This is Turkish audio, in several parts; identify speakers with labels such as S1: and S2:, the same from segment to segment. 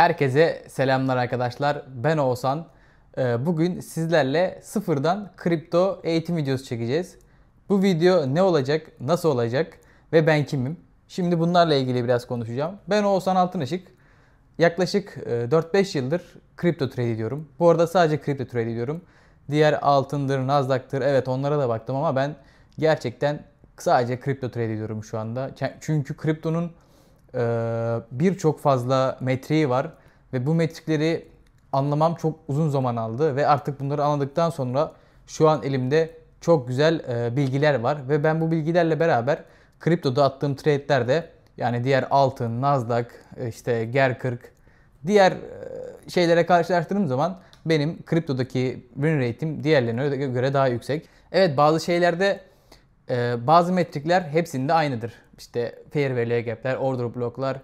S1: Herkese selamlar arkadaşlar. Ben Oğuzhan. Ee, bugün sizlerle sıfırdan kripto eğitim videosu çekeceğiz. Bu video ne olacak, nasıl olacak ve ben kimim? Şimdi bunlarla ilgili biraz konuşacağım. Ben Oğuzhan Altınışık. Yaklaşık 4-5 e, yıldır kripto trade ediyorum. Bu arada sadece kripto trade ediyorum. Diğer altındır, Nasdaq'tır evet onlara da baktım ama ben gerçekten sadece kripto trade ediyorum şu anda. Çünkü kriptonun ee, birçok fazla metriği var ve bu metrikleri anlamam çok uzun zaman aldı ve artık bunları anladıktan sonra şu an elimde çok güzel e, bilgiler var ve ben bu bilgilerle beraber kriptoda attığım trade'lerde yani diğer altın, Nasdaq, e, işte GER40 diğer e, şeylere karşılaştırdığım zaman benim kriptodaki win rate'im diğerlerine göre daha yüksek. Evet bazı şeylerde bazı metrikler hepsinde aynıdır işte fair value gap'ler, order block'lar,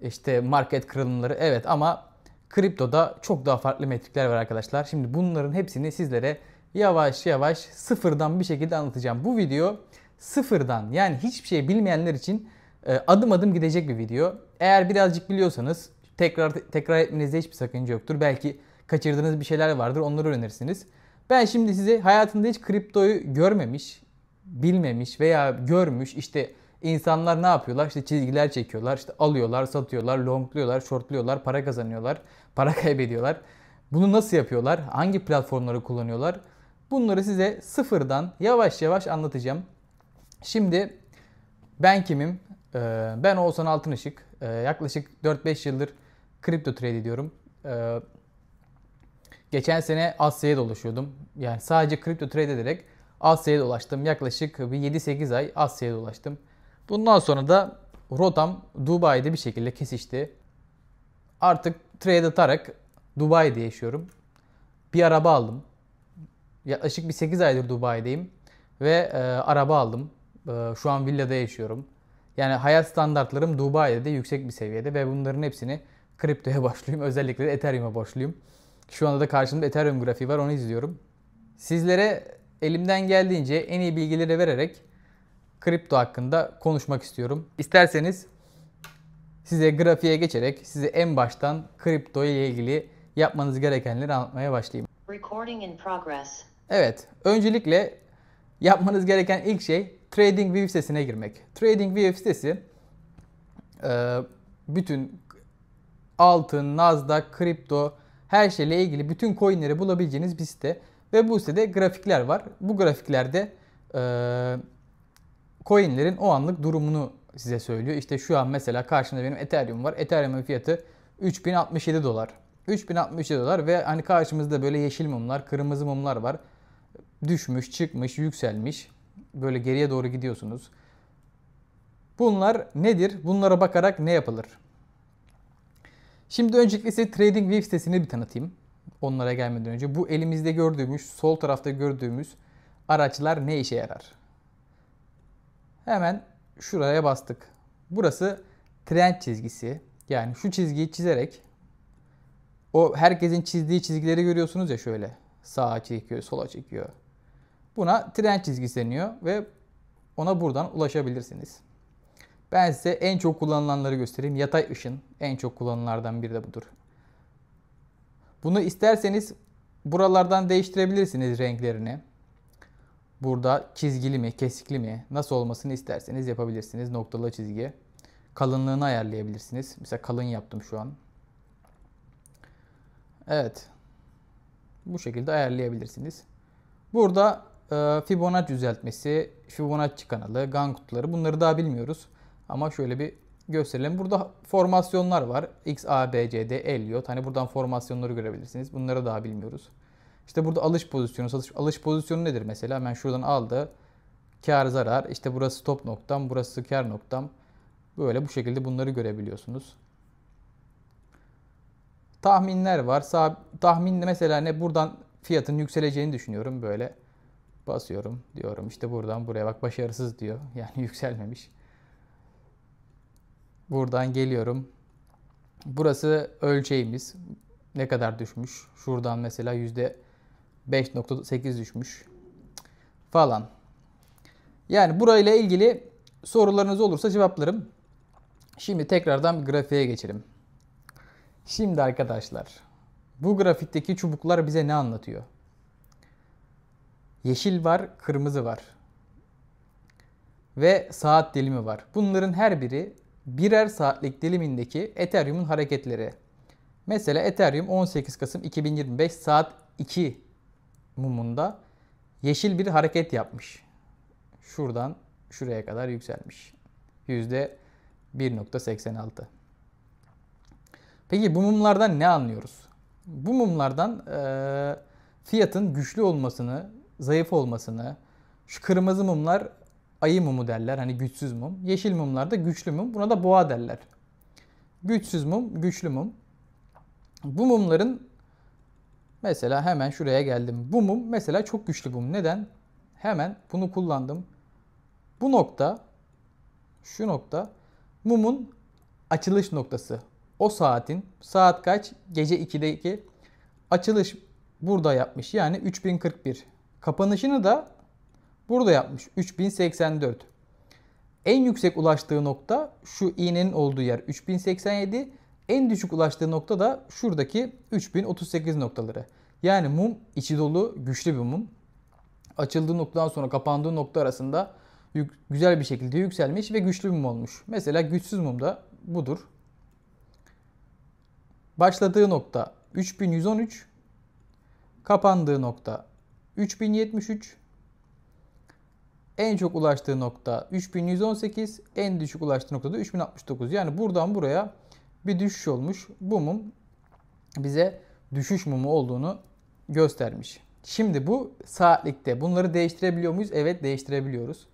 S1: işte market kırılımları evet ama kriptoda çok daha farklı metrikler var arkadaşlar. Şimdi bunların hepsini sizlere yavaş yavaş sıfırdan bir şekilde anlatacağım. Bu video sıfırdan yani hiçbir şey bilmeyenler için e, adım adım gidecek bir video. Eğer birazcık biliyorsanız tekrar tekrar etmenizde hiçbir sakınca yoktur. Belki kaçırdığınız bir şeyler vardır onları öğrenirsiniz. Ben şimdi size hayatında hiç kriptoyu görmemiş, bilmemiş veya görmüş işte İnsanlar ne yapıyorlar? İşte çizgiler çekiyorlar, işte alıyorlar, satıyorlar, longluyorlar, shortluyorlar, para kazanıyorlar, para kaybediyorlar. Bunu nasıl yapıyorlar? Hangi platformları kullanıyorlar? Bunları size sıfırdan yavaş yavaş anlatacağım. Şimdi ben kimim? Ee, ben Oğuzhan Altınışık. Ee, yaklaşık 4-5 yıldır kripto trade ediyorum. Ee, geçen sene Asya'ya dolaşıyordum. Yani sadece kripto trade ederek Asya'ya dolaştım. Yaklaşık bir 7-8 ay Asya'ya dolaştım. Bundan sonra da rotam Dubai'de bir şekilde kesişti. Artık trade atarak Dubai'de yaşıyorum. Bir araba aldım. Yaklaşık bir 8 aydır Dubai'deyim. Ve e, araba aldım. E, şu an villada yaşıyorum. Yani hayat standartlarım Dubai'de de yüksek bir seviyede ve bunların hepsini kriptoya başlıyorum. Özellikle de Ethereum'a başlıyorum. Şu anda da karşımda Ethereum grafiği var onu izliyorum. Sizlere elimden geldiğince en iyi bilgileri vererek kripto hakkında konuşmak istiyorum. İsterseniz size grafiğe geçerek size en baştan kripto ile ilgili yapmanız gerekenleri anlatmaya başlayayım. Recording in progress. Evet, öncelikle yapmanız gereken ilk şey TradingView sitesine girmek. TradingView sitesi e, bütün altın, Nasdaq, kripto her şeyle ilgili bütün coinleri bulabileceğiniz bir site. Ve bu sitede grafikler var. Bu grafiklerde e, coinlerin o anlık durumunu size söylüyor. İşte şu an mesela karşımda benim Ethereum var. Ethereum'un fiyatı 3067 dolar. 3067 dolar ve hani karşımızda böyle yeşil mumlar, kırmızı mumlar var. Düşmüş, çıkmış, yükselmiş. Böyle geriye doğru gidiyorsunuz. Bunlar nedir? Bunlara bakarak ne yapılır? Şimdi öncelikle size TradingView sitesini bir tanıtayım. Onlara gelmeden önce. Bu elimizde gördüğümüz, sol tarafta gördüğümüz araçlar ne işe yarar? Hemen şuraya bastık. Burası trend çizgisi. Yani şu çizgiyi çizerek o herkesin çizdiği çizgileri görüyorsunuz ya şöyle. Sağa çekiyor, sola çekiyor. Buna trend çizgisi deniyor ve ona buradan ulaşabilirsiniz. Ben size en çok kullanılanları göstereyim. Yatay ışın en çok kullanılanlardan biri de budur. Bunu isterseniz buralardan değiştirebilirsiniz renklerini. Burada çizgili mi, kesikli mi, nasıl olmasını isterseniz yapabilirsiniz. Noktalı çizgi. Kalınlığını ayarlayabilirsiniz. Mesela kalın yaptım şu an. Evet. Bu şekilde ayarlayabilirsiniz. Burada e, Fibonacci düzeltmesi, Fibonacci kanalı, gang kutuları bunları daha bilmiyoruz. Ama şöyle bir gösterelim. Burada formasyonlar var. X, A, B, C, D, L, Yot. Hani buradan formasyonları görebilirsiniz. Bunları daha bilmiyoruz. İşte burada alış pozisyonu, satış alış pozisyonu nedir mesela? ben şuradan aldı. Kar zarar. İşte burası stop noktam, burası kar noktam. Böyle bu şekilde bunları görebiliyorsunuz. Tahminler var. Sağ, tahmin mesela ne? Buradan fiyatın yükseleceğini düşünüyorum böyle. Basıyorum diyorum. İşte buradan buraya bak başarısız diyor. Yani yükselmemiş. Buradan geliyorum. Burası ölçeğimiz. Ne kadar düşmüş? Şuradan mesela yüzde 5.8 düşmüş falan. Yani burayla ilgili sorularınız olursa cevaplarım. Şimdi tekrardan bir grafiğe geçelim. Şimdi arkadaşlar bu grafikteki çubuklar bize ne anlatıyor? Yeşil var, kırmızı var. Ve saat dilimi var. Bunların her biri birer saatlik dilimindeki Ethereum'un hareketleri. Mesela Ethereum 18 Kasım 2025 saat 2 mumunda yeşil bir hareket yapmış. Şuradan şuraya kadar yükselmiş. %1.86. Peki bu mumlardan ne anlıyoruz? Bu mumlardan e, fiyatın güçlü olmasını, zayıf olmasını, şu kırmızı mumlar ayı mumu derler. Hani güçsüz mum. Yeşil mumlar da güçlü mum. Buna da boğa derler. Güçsüz mum, güçlü mum. Bu mumların Mesela hemen şuraya geldim. Bu mum mesela çok güçlü mum. Neden? Hemen bunu kullandım. Bu nokta, şu nokta mumun açılış noktası. O saatin saat kaç? Gece 2'deki açılış burada yapmış. Yani 3041. Kapanışını da burada yapmış. 3084. En yüksek ulaştığı nokta şu iğnenin olduğu yer 3087. En düşük ulaştığı nokta da şuradaki 3038 noktaları. Yani mum içi dolu güçlü bir mum. Açıldığı noktadan sonra kapandığı nokta arasında güzel bir şekilde yükselmiş ve güçlü bir mum olmuş. Mesela güçsüz mum da budur. Başladığı nokta 3113, kapandığı nokta 3073, en çok ulaştığı nokta 3118, en düşük ulaştığı nokta da 3069. Yani buradan buraya bir düşüş olmuş. Bu mum bize düşüş mumu olduğunu göstermiş. Şimdi bu saatlikte. Bunları değiştirebiliyor muyuz? Evet değiştirebiliyoruz.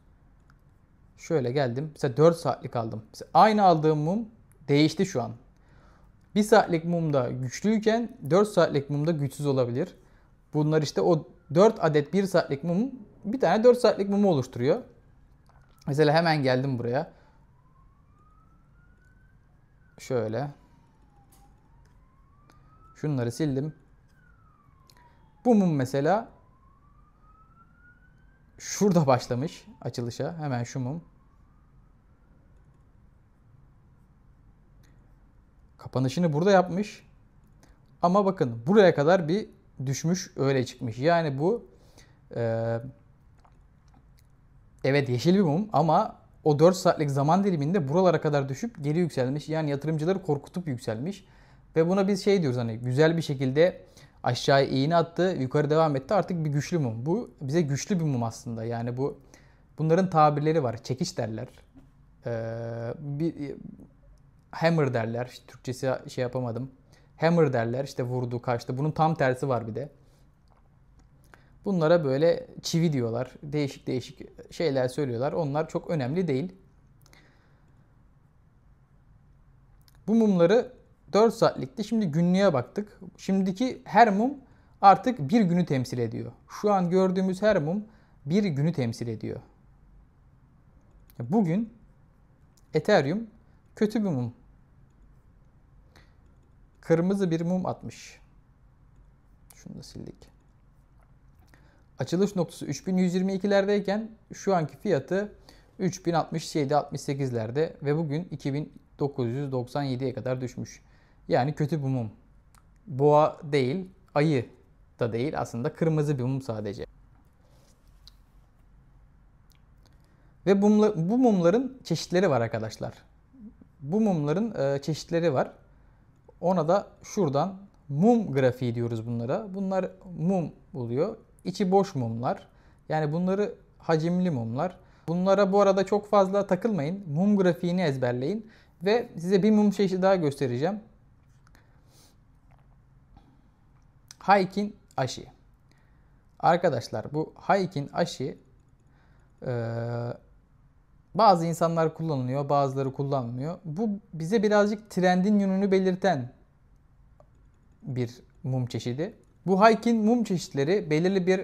S1: Şöyle geldim. Mesela 4 saatlik aldım. Mesela aynı aldığım mum değişti şu an. 1 saatlik mumda güçlüyken 4 saatlik mumda güçsüz olabilir. Bunlar işte o 4 adet 1 saatlik mum bir tane 4 saatlik mumu oluşturuyor. Mesela hemen geldim buraya. Şöyle. Şunları sildim. Bu mum mesela şurada başlamış açılışa. Hemen şu mum. Kapanışını burada yapmış. Ama bakın buraya kadar bir düşmüş öyle çıkmış. Yani bu e, evet yeşil bir mum ama o 4 saatlik zaman diliminde buralara kadar düşüp geri yükselmiş. Yani yatırımcıları korkutup yükselmiş. Ve buna biz şey diyoruz hani güzel bir şekilde aşağıya iğne attı, yukarı devam etti. Artık bir güçlü mum. Bu bize güçlü bir mum aslında. Yani bu bunların tabirleri var. Çekiş derler. Ee, bir hammer derler. İşte Türkçesi şey yapamadım. Hammer derler. İşte vurdu, kaçtı. Bunun tam tersi var bir de. Bunlara böyle çivi diyorlar. Değişik değişik şeyler söylüyorlar. Onlar çok önemli değil. Bu mumları 4 saatlikti. Şimdi günlüğe baktık. Şimdiki her mum artık bir günü temsil ediyor. Şu an gördüğümüz her mum bir günü temsil ediyor. Bugün Ethereum kötü bir mum. Kırmızı bir mum atmış. Şunu da sildik açılış noktası 3122'lerdeyken şu anki fiyatı 3067-68'lerde ve bugün 2997'ye kadar düşmüş. Yani kötü bir mum. Boğa değil, ayı da değil aslında kırmızı bir mum sadece. Ve bumla, bu mumların çeşitleri var arkadaşlar. Bu mumların e, çeşitleri var. Ona da şuradan mum grafiği diyoruz bunlara. Bunlar mum oluyor içi boş mumlar. Yani bunları hacimli mumlar. Bunlara bu arada çok fazla takılmayın. Mum grafiğini ezberleyin. Ve size bir mum çeşidi daha göstereceğim. Haykin aşı. Arkadaşlar bu Haykin aşı e, bazı insanlar kullanılıyor, bazıları kullanmıyor. Bu bize birazcık trendin yönünü belirten bir mum çeşidi. Bu Hayek'in mum çeşitleri belirli bir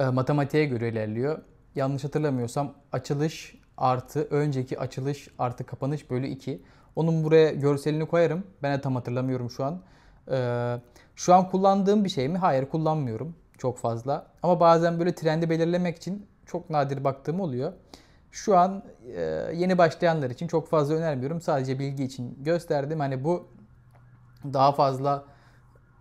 S1: e, matematiğe göre ilerliyor. Yanlış hatırlamıyorsam açılış artı önceki açılış artı kapanış bölü 2. Onun buraya görselini koyarım. Ben de tam hatırlamıyorum şu an. Ee, şu an kullandığım bir şey mi? Hayır kullanmıyorum çok fazla. Ama bazen böyle trendi belirlemek için çok nadir baktığım oluyor. Şu an e, yeni başlayanlar için çok fazla önermiyorum. Sadece bilgi için gösterdim. Hani bu daha fazla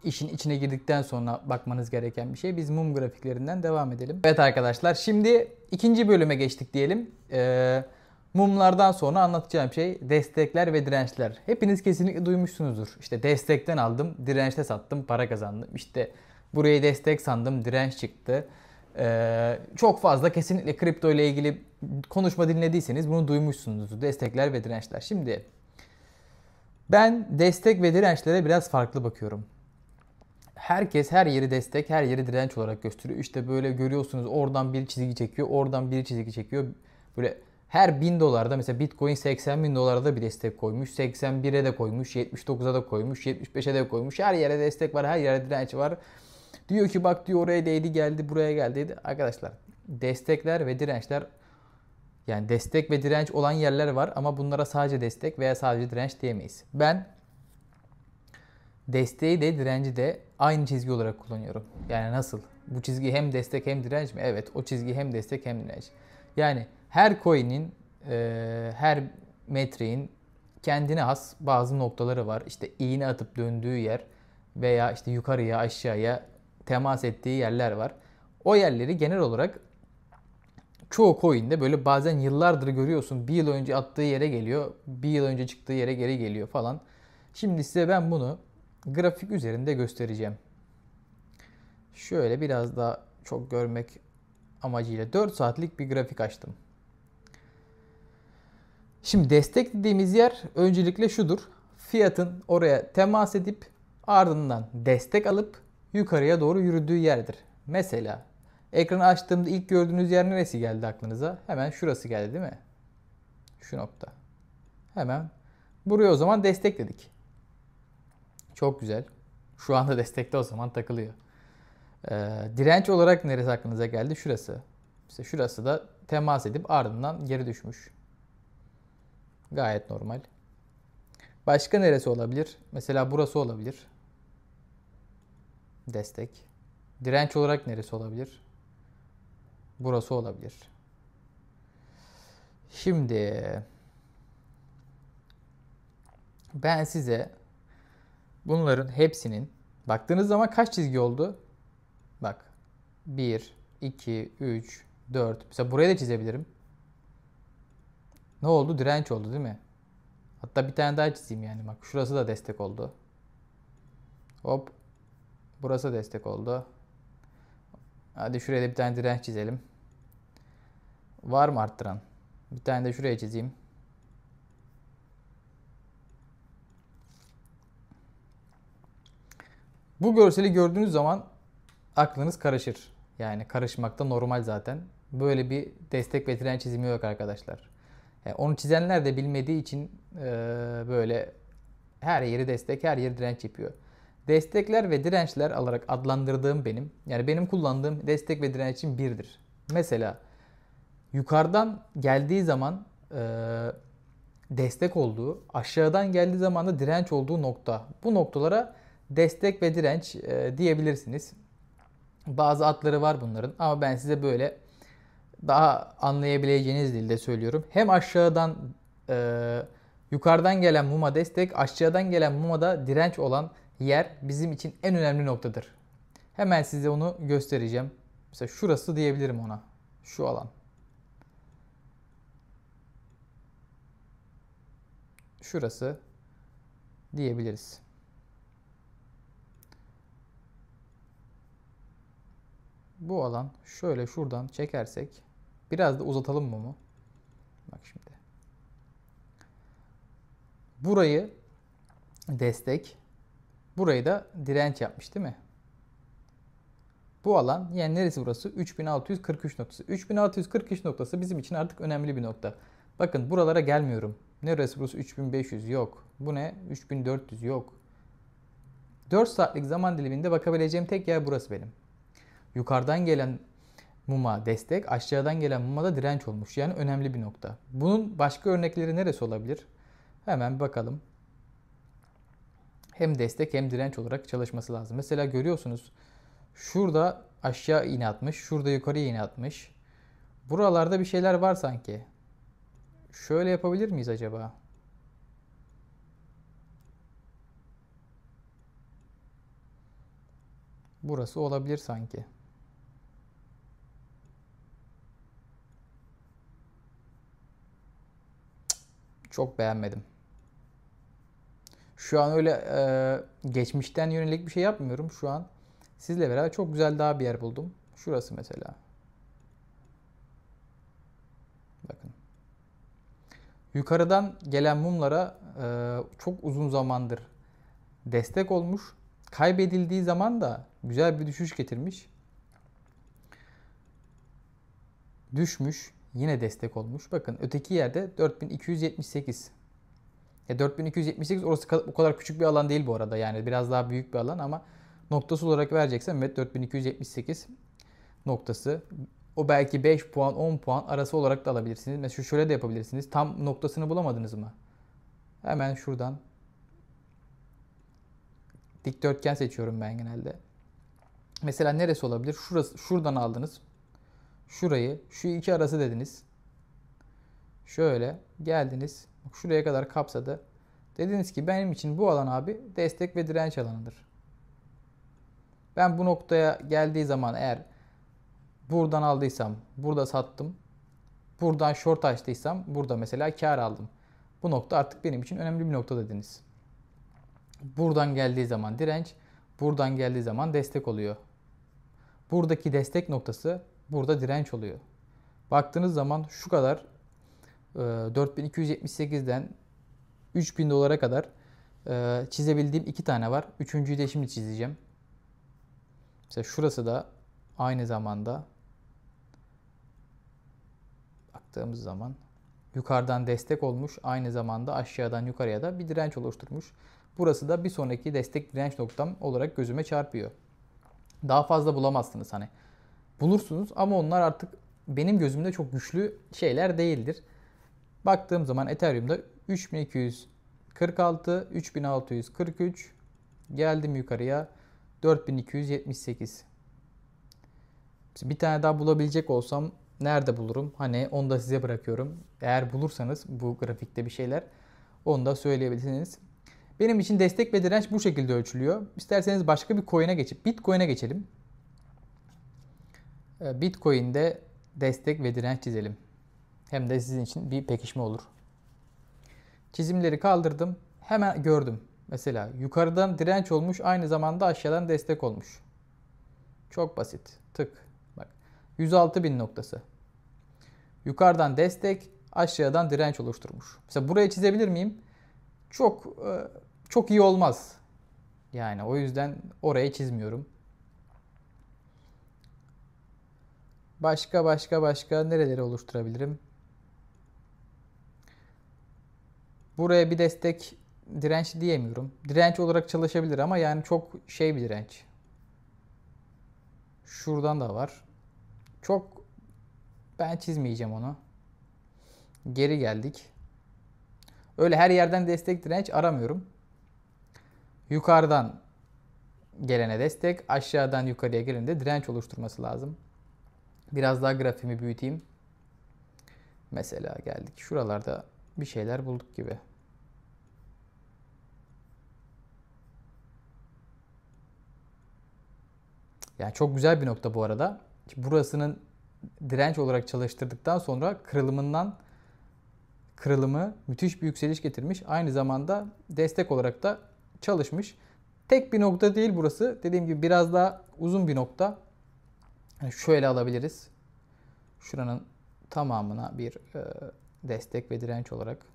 S1: işin içine girdikten sonra bakmanız gereken bir şey. Biz mum grafiklerinden devam edelim. Evet arkadaşlar şimdi ikinci bölüme geçtik diyelim. Ee, mumlardan sonra anlatacağım şey destekler ve dirençler. Hepiniz kesinlikle duymuşsunuzdur. İşte destekten aldım, dirençte sattım, para kazandım. İşte burayı destek sandım, direnç çıktı. Ee, çok fazla kesinlikle kripto ile ilgili konuşma dinlediyseniz bunu duymuşsunuzdur. Destekler ve dirençler. Şimdi ben destek ve dirençlere biraz farklı bakıyorum herkes her yeri destek, her yeri direnç olarak gösteriyor. İşte böyle görüyorsunuz oradan bir çizgi çekiyor, oradan bir çizgi çekiyor. Böyle her 1000 dolarda mesela Bitcoin 80 bin dolarda bir destek koymuş. 81'e de koymuş, 79'a da koymuş, 75'e de koymuş. Her yere destek var, her yere direnç var. Diyor ki bak diyor oraya değdi geldi, buraya geldi. Dedi. Arkadaşlar destekler ve dirençler yani destek ve direnç olan yerler var ama bunlara sadece destek veya sadece direnç diyemeyiz. Ben desteği de direnci de aynı çizgi olarak kullanıyorum. Yani nasıl? Bu çizgi hem destek hem direnç mi? Evet o çizgi hem destek hem direnç. Yani her coin'in e, her metreğin kendine has bazı noktaları var. İşte iğne atıp döndüğü yer veya işte yukarıya aşağıya temas ettiği yerler var. O yerleri genel olarak çoğu coin'de böyle bazen yıllardır görüyorsun. Bir yıl önce attığı yere geliyor. Bir yıl önce çıktığı yere geri geliyor falan. Şimdi size ben bunu grafik üzerinde göstereceğim. Şöyle biraz daha çok görmek amacıyla 4 saatlik bir grafik açtım. Şimdi destek dediğimiz yer öncelikle şudur. Fiyatın oraya temas edip ardından destek alıp yukarıya doğru yürüdüğü yerdir. Mesela ekranı açtığımda ilk gördüğünüz yer neresi geldi aklınıza? Hemen şurası geldi değil mi? Şu nokta. Hemen buraya o zaman destek dedik. Çok güzel. Şu anda destekte o zaman takılıyor. Ee, direnç olarak neresi aklınıza geldi? Şurası. İşte şurası da temas edip ardından geri düşmüş. Gayet normal. Başka neresi olabilir? Mesela burası olabilir. Destek. Direnç olarak neresi olabilir? Burası olabilir. Şimdi ben size Bunların hepsinin baktığınız zaman kaç çizgi oldu? Bak 1, 2, 3, 4. Mesela buraya da çizebilirim. Ne oldu? Direnç oldu değil mi? Hatta bir tane daha çizeyim yani. Bak şurası da destek oldu. Hop. Burası destek oldu. Hadi şuraya da bir tane direnç çizelim. Var mı arttıran? Bir tane de şuraya çizeyim. Bu görseli gördüğünüz zaman aklınız karışır. Yani karışmak da normal zaten. Böyle bir destek ve tren çizimi yok arkadaşlar. Yani e, onu çizenler de bilmediği için e, böyle her yeri destek, her yeri direnç yapıyor. Destekler ve dirençler alarak adlandırdığım benim, yani benim kullandığım destek ve dirençin birdir. Mesela yukarıdan geldiği zaman e, destek olduğu, aşağıdan geldiği zaman da direnç olduğu nokta. Bu noktalara destek ve direnç e, diyebilirsiniz. Bazı adları var bunların ama ben size böyle daha anlayabileceğiniz dilde söylüyorum. Hem aşağıdan e, yukarıdan gelen muma destek, aşağıdan gelen muma da direnç olan yer bizim için en önemli noktadır. Hemen size onu göstereceğim. Mesela şurası diyebilirim ona. Şu alan. Şurası diyebiliriz. bu alan şöyle şuradan çekersek biraz da uzatalım mı mumu. Bak şimdi. Burayı destek, burayı da direnç yapmış değil mi? Bu alan yani neresi burası? 3643 noktası. 3643 noktası bizim için artık önemli bir nokta. Bakın buralara gelmiyorum. Neresi burası? 3500 yok. Bu ne? 3400 yok. 4 saatlik zaman diliminde bakabileceğim tek yer burası benim. Yukarıdan gelen muma destek, aşağıdan gelen muma da direnç olmuş. Yani önemli bir nokta. Bunun başka örnekleri neresi olabilir? Hemen bakalım. Hem destek hem direnç olarak çalışması lazım. Mesela görüyorsunuz şurada aşağı iğne atmış, şurada yukarı iğne atmış. Buralarda bir şeyler var sanki. Şöyle yapabilir miyiz acaba? Burası olabilir sanki. Çok beğenmedim. Şu an öyle e, geçmişten yönelik bir şey yapmıyorum. Şu an sizle beraber çok güzel daha bir yer buldum. Şurası mesela. Bakın. Yukarıdan gelen mumlara e, çok uzun zamandır destek olmuş. Kaybedildiği zaman da güzel bir düşüş getirmiş. Düşmüş. Yine destek olmuş. Bakın öteki yerde 4278. Ya 4278 orası bu kadar küçük bir alan değil bu arada. Yani biraz daha büyük bir alan ama noktası olarak vereceksen evet 4278 noktası. O belki 5 puan 10 puan arası olarak da alabilirsiniz. Mesela şöyle de yapabilirsiniz. Tam noktasını bulamadınız mı? Hemen şuradan dikdörtgen seçiyorum ben genelde. Mesela neresi olabilir? Şurası, şuradan aldınız şurayı şu iki arası dediniz. Şöyle geldiniz. Şuraya kadar kapsadı. Dediniz ki benim için bu alan abi destek ve direnç alanıdır. Ben bu noktaya geldiği zaman eğer buradan aldıysam burada sattım. Buradan short açtıysam burada mesela kar aldım. Bu nokta artık benim için önemli bir nokta dediniz. Buradan geldiği zaman direnç, buradan geldiği zaman destek oluyor. Buradaki destek noktası burada direnç oluyor. Baktığınız zaman şu kadar 4278'den e, 3000 dolara kadar e, çizebildiğim iki tane var. Üçüncüyü de şimdi çizeceğim. Mesela şurası da aynı zamanda baktığımız zaman yukarıdan destek olmuş. Aynı zamanda aşağıdan yukarıya da bir direnç oluşturmuş. Burası da bir sonraki destek direnç noktam olarak gözüme çarpıyor. Daha fazla bulamazsınız hani bulursunuz ama onlar artık benim gözümde çok güçlü şeyler değildir. Baktığım zaman Ethereum'da 3246, 3643 geldim yukarıya 4278. Bir tane daha bulabilecek olsam nerede bulurum? Hani onu da size bırakıyorum. Eğer bulursanız bu grafikte bir şeyler onu da söyleyebilirsiniz. Benim için destek ve direnç bu şekilde ölçülüyor. İsterseniz başka bir coin'e geçip Bitcoin'e geçelim. Ee, Bitcoin'de destek ve direnç çizelim. Hem de sizin için bir pekişme olur. Çizimleri kaldırdım. Hemen gördüm. Mesela yukarıdan direnç olmuş aynı zamanda aşağıdan destek olmuş. Çok basit. Tık. Bak. 106 bin noktası. Yukarıdan destek, aşağıdan direnç oluşturmuş. Mesela buraya çizebilir miyim? Çok e, çok iyi olmaz. Yani o yüzden oraya çizmiyorum. Başka başka başka nereleri oluşturabilirim? Buraya bir destek direnç diyemiyorum. Direnç olarak çalışabilir ama yani çok şey bir direnç. Şuradan da var. Çok ben çizmeyeceğim onu. Geri geldik. Öyle her yerden destek direnç aramıyorum. Yukarıdan gelene destek, aşağıdan yukarıya gelene de direnç oluşturması lazım. Biraz daha grafimi büyüteyim. Mesela geldik. Şuralarda bir şeyler bulduk gibi. Yani çok güzel bir nokta bu arada. Şimdi burasının direnç olarak çalıştırdıktan sonra kırılımından kırılımı müthiş bir yükseliş getirmiş. Aynı zamanda destek olarak da çalışmış. Tek bir nokta değil burası. Dediğim gibi biraz daha uzun bir nokta şöyle alabiliriz. Şuranın tamamına bir e, destek ve direnç olarak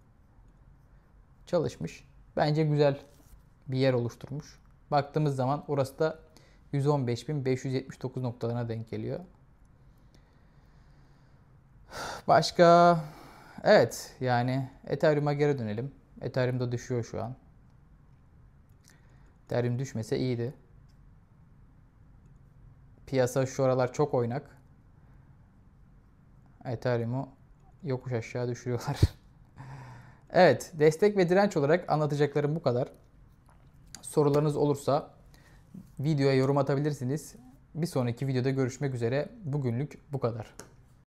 S1: çalışmış. Bence güzel bir yer oluşturmuş. Baktığımız zaman orası da 115.579 noktalarına denk geliyor. Başka evet yani Ethereum'a geri dönelim. Ethereum da düşüyor şu an. Ethereum düşmese iyiydi. Piyasa şu aralar çok oynak. Ethereum'u yokuş aşağı düşürüyorlar. evet, destek ve direnç olarak anlatacaklarım bu kadar. Sorularınız olursa videoya yorum atabilirsiniz. Bir sonraki videoda görüşmek üzere. Bugünlük bu kadar.